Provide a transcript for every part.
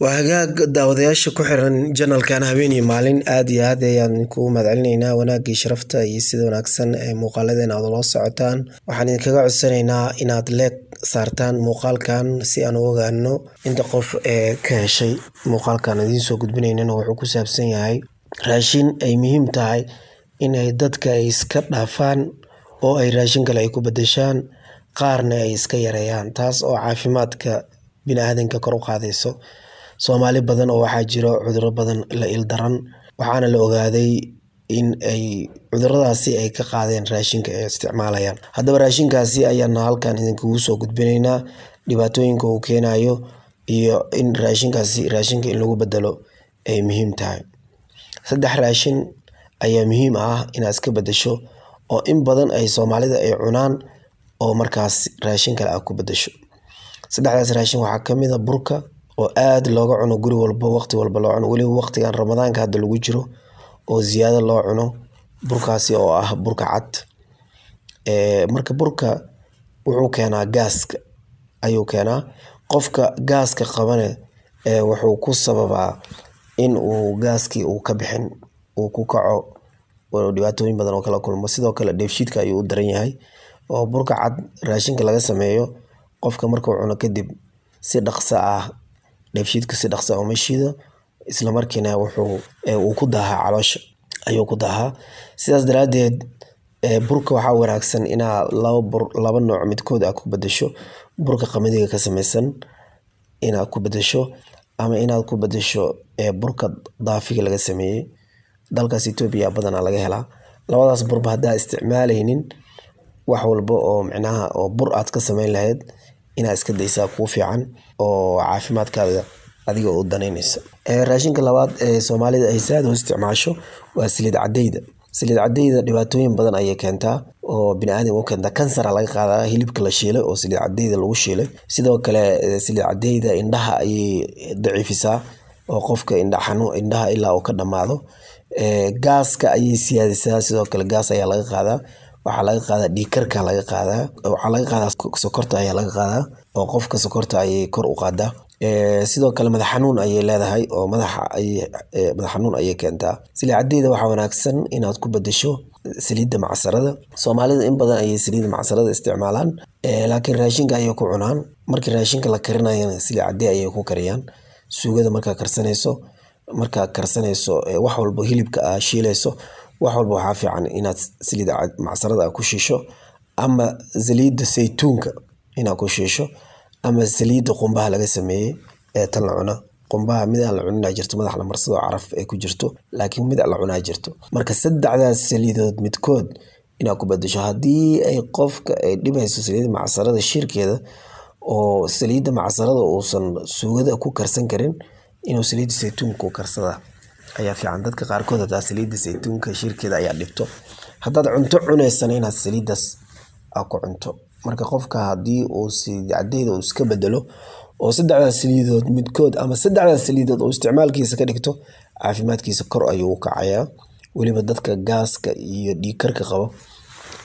waa hagaag daawadayaasha ku xiran janalkan habeen maalin aada iyo aad ayaan ku mahadcelinaynaa wanaagii sharafta iyo sida wanaagsan ee muuqaaladeena aad loo socotaan waxaan idinkaga codsanaynaa inaad leeg saartaan muuqaalkan si aan u ogaano inta qof ee ka heshay muuqaalkan idiin soo gudbinaynana wuxuu ku saabsan yahay raashin ay muhiim tahay inay dadka ay iska dhaafaan oo ay raashin kale ay ku bedeshaan qaarna ay iska yareeyaan taas oo caafimaadka bini aadanka kor u qaadayso soomaali badan oo waxaa jiro cuduro badan la ildaran waxaana la ogaaday in ay cuduradaasi ay ka qaadeen raashinka ay isticmaalayaan haddaba raashinkaasi ayaana halkan idinkugu soo gudbinaynaa dhibaatooyinka uu keenayo iyo in raashinkaasi raashinka in lagu bedelo ay muhiim tahay saddex raashin ayaa muhiim ah inaad iska bedesho oo in badan ay soomaalida ay cunaan oo markaas raashin kale aad ku bedesho saddexdaas raashin waxaa kamid a ah burka oo aad looga cuno guri walba waqti walba loo cuno weliba waqtigan ramadaanka hadda lagu jiro oo ziyaado loo cuno burkaasi oo ah burka cad eh, marka burka wuxuu keenaa gaaska ayuu keenaa qofka gaaska qabane eh, wuxuu ku sababaa in uu gaaskii uu ka bixin uu ku kaco dhibaatooyin badan oo kala kulmo sidoo kale dheefshiidka ayuu u daran yahay oo burka cad raashinka laga sameeyo qofka markuu cuno kadib si dhaqso ah dheefshiidka si dhaqsa ah uma shiido islamarkiina wuxuu eh, ku daahaa caloosha ayuu ku daahaa sidaas daraadeed eh, burka waxaa wanaagsan inaa laba nooc midkood aa ku bedasho burka qamadiga ka samaysan inaad ku bedasho ama inaad ku bedasho eh, burka daafiga laga sameeyey dalkaas etoobiya badanaa laga helaa labadaas burba haddaa isticmaalaynin wax walba oo micnaha oo bur aad ka sameyn lahayd inaa iska daysaa kuu fiican oo caafimaadkaada adiga u danaynaysa raashinka labaad ee soomaalida ay saad u isticmaasho waa siliid cadayda siliid cadayda dhibaatooyin badan ayay keentaa oo biniaadam u keenta kansara laga qaadaa hilibka la shiilay oo siliid cadayda lagu shiilay sidoo kale siliid cadayda indhaha ayay daciifisaa oo qofka indhaxanu indhaha ilaa uu ka dhamaado gaaska ayay siyaadisaa sidoo kale gaas ayaa laga qaadaa waxaa laga qaadaa dhiigkarka laga qaadaa waxaa laga qaadaa sokorta ayaa laga qaadaa oo qofka sokorta ayay kor u qaadaa sidoo kale madax xanuun ayay leedahay oo madax xanuun ayay keentaa siliicadeeda waxaa wanaagsan inaad ku bedesho saliidda macsarada soomaalida in badan ayay saliidda macsarada isticmaalaan laakiin raashinka ayay ku cunaan markii raashinka la karinayana siliicadee ayay ku kariyaan suugada markaa karsanayso markaa karsanayso wax walbo hilibka aa ah shiilayso wax walba waxaa fiican inaad saliid macsarada ku shiisho ama saliidda saytuunka inaad ku shiisho ama saliidda qumbaha laga sameeyey ee tan la cuna qumbaha mid aan la cunina jirto madax la marsado caraf ay ku jirto laakiin mid la cunaa jirto marka saddexdaas saliidood midkood inaad ku badasho haddii ay qofka ay dhibayso saliidda macsarada shirkeeda oo saliida macsarada uusan suugada ku karsan karin inuu saliidda saytuunka ku karsadaa ayaa fiican dadka qaarkood hataa saliidda saytuunka shirkeeda ayaa dhibto haddaad cunto cunaysan inaad saliidaas ku cunto marka qofka haddii uu cadeyda uu iska bedelo oo saddexdaa saliidood midkood ama saddexdaa saliidood uu isticmaalkiisa ka dhigto caafimaadkiisa kor ayuu kacayaa weliba dadka gaaska iyo dhiigkarka qabo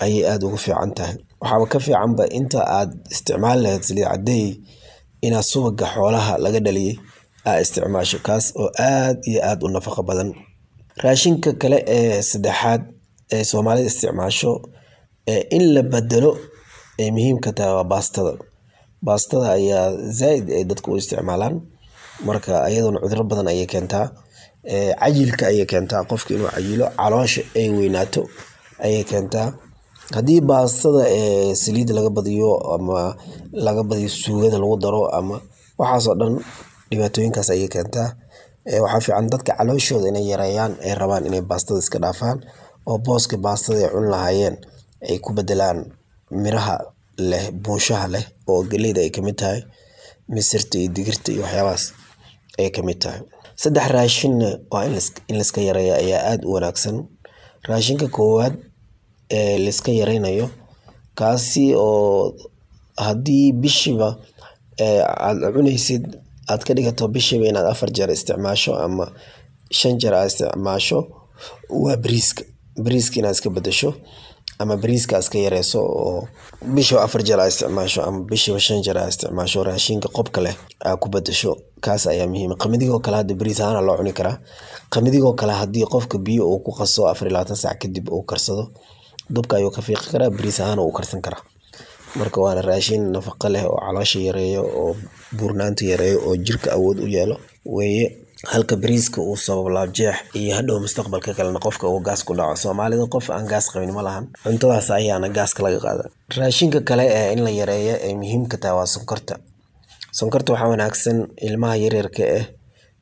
ayay aada ugu fiican tahay waxaaba ka fiicanba inta aad isticmaali lahayd saliid cadeey inaad subaga xoolaha laga dhaliyay aa isticmaasho kaas oo aad iyo aad u nafaqo badan raashinka kale ee saddexaad ee soomaalida isticmaasho ee in la bedelo ay muhiimka tahay waa baastada baastada ayaa zaaid ay dadka u isticmaalaan marka iyadoona cudro badan ayay keentaa cajilka ayay keentaa qofka inuu cajilo caloosha ay weynaato ayay keentaa haddii baastada saliidda laga badiyo ama laga badiyo suugada lagu daro ama waxaasoo dhan dhibaatooyinkaas ayay keentaa waxaa fiican dadka calooshooda inay yareeyaan ay rabaan inay baastada iska dhaafaan oo booska baastada ay cun lahaayeen ay ku bedelaan miraha leh buushaha leh oo geleyda ay kamid tahay misirta iyo digirta iyo waxyaabahaas ay kamid tahay saddex raashinna waa in laiska yareeyo ayaa aada u wanaagsan raashinka koowaad ee laiska yareynayo kaasi oo haddii bishiiba aada cunaysid aad ka dhigato bishiiba inaad afar jeer isticmaasho ama shan jeer aad isticmaasho waa bariiska bariiska inaad iska bedasho ama bariiska iska yareyso oo bishiiba afar jeer aad isticmaasho ama bishiiba shan jeer aad isticmaasho raashinka qobka leh aad ku bedasho kaas ayaa muhiima ah. qamidigoo kale hadda bariis ahaana loo cuni karaa qamidigoo kale haddii qofka biyo uu ku qaso afar iyo labaatan saac kadib uu karsado dubka ayuu ka fiiqi karaa bariis ahaana uu karsan karaa marka waana raashin nafaqo leh oo caloosha yareeyo oo buurnaanta yareeyo oo jirka awood u yeelo weeye halka bariiska uu sabab laabjeex iyo hadhow mustaqbalka kalena qofka uu gaas ku dhaco soomaalida qof aan gaas qabin ma lahan cuntadaas ayaana gaaska laga qaada raashinka kale ee in la yareeyo ee muhiimka tahay waa sonkorta sonkorta waxaa wanaagsan ilmaha yaryarka ah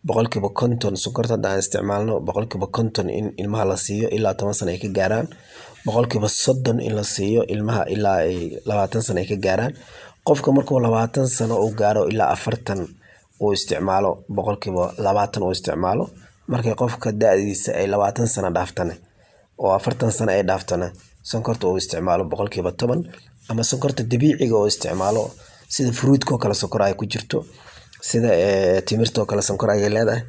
boqolkiiba konton sonkorta hadda isticmaalno boqolkiiba konton in ilmaha la siiyo ilaa toban sana ay ka gaaraan boqolkiiba sodon in la siiyo ilmaha ilaa ay labaatan sano ay ka gaaraan qofka markuu labaatan sano uu gaaro ilaa afartan uu isticmaalo boqolkiiba labaatan uu isticmaalo markay qofka da-diisa ay labaatan sano dhaaftane oo afartan sano ay dhaaftane sonkorta uu isticmaalo boqolkiiba toban ama sonkorta dabiiciga uu isticmaalo sida fruudkao kale sonkor ay ku jirto sida eh, timirtaoo kale sonkor ayay leedahay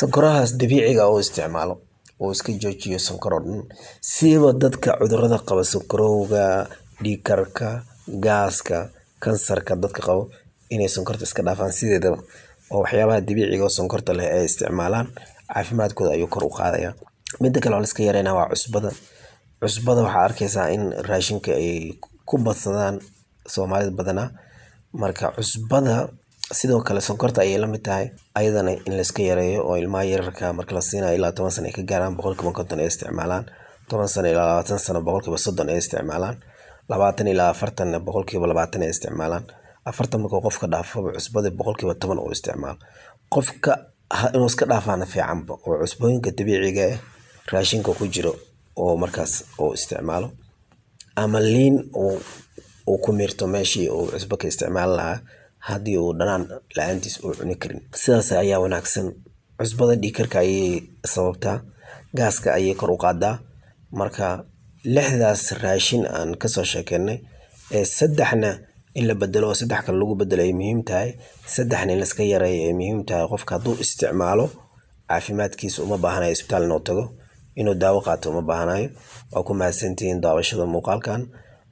sonkorahaas dabiiciga uu isticmaalo oo iska joojiyo sankaroo dhan siiba dadka cudurada qaba sankarowga dhiikarka gaaska kansarka dadka qabo inay sonkorta iska dhaafaan sideedaba oo waxyaabaha dabiiciga oo sonkorta leh ay isticmaalaan caafimaadkooda ayuu kor u qaadayaa midda kale oo la iska yareynaa waa cusbada cusbada waxaa arkaysaa in raashinka ay ku badsadaan soomaalida badanaa marka cusbada sidoo kale sonkorta ayay lamid tahay ayadana in laiska yareeyo oo ilmaha yararka marka la siinayo ilaa toban sano ay ka gaaraan boqolkiiba konton ee isticmaalaan toban sano ilaa labaatan sana boqolkiiba soddon ee isticmaalaan labaatan ilaa afartanna boqolkiiba labaatan ee isticmaalaan afartan markuu qofka dhaafo cusbadii boqolkiiba toban uu isticmaalo qofka inuu iska dhaafaana fiicanba oo cusbooyinka dabiiciga ah raashinka ku jiro oo markaas uu isticmaalo ama liin uu ku miirto meeshii uu cusbo ka isticmaali lahaa haddii uu dhanaan la-aantiis uu cuni karin sidaas ayaa wanaagsan cusbada dhiikarka ayay sababtaa gaaska ayay kor u qaadaa marka lixdaas raashin aan kasoo sheekeenay ee saddexna in la bedelo oo saddex kale lagu bedelo ay muhiim tahay saddexna in laska yareeyo ay muhiim tahay qofka hadduu isticmaalo caafimaadkiisa uma baahanayo isbitaal inuu tago inuu daawo qaato uma baahanayo waa ku mahadsantihiin daawashada muuqaalkan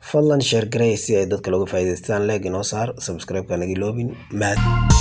fadlan sheer garee si ay dadka looga faa'iidaystaan leeg inoo saar subscribe-ka naga loobin mahad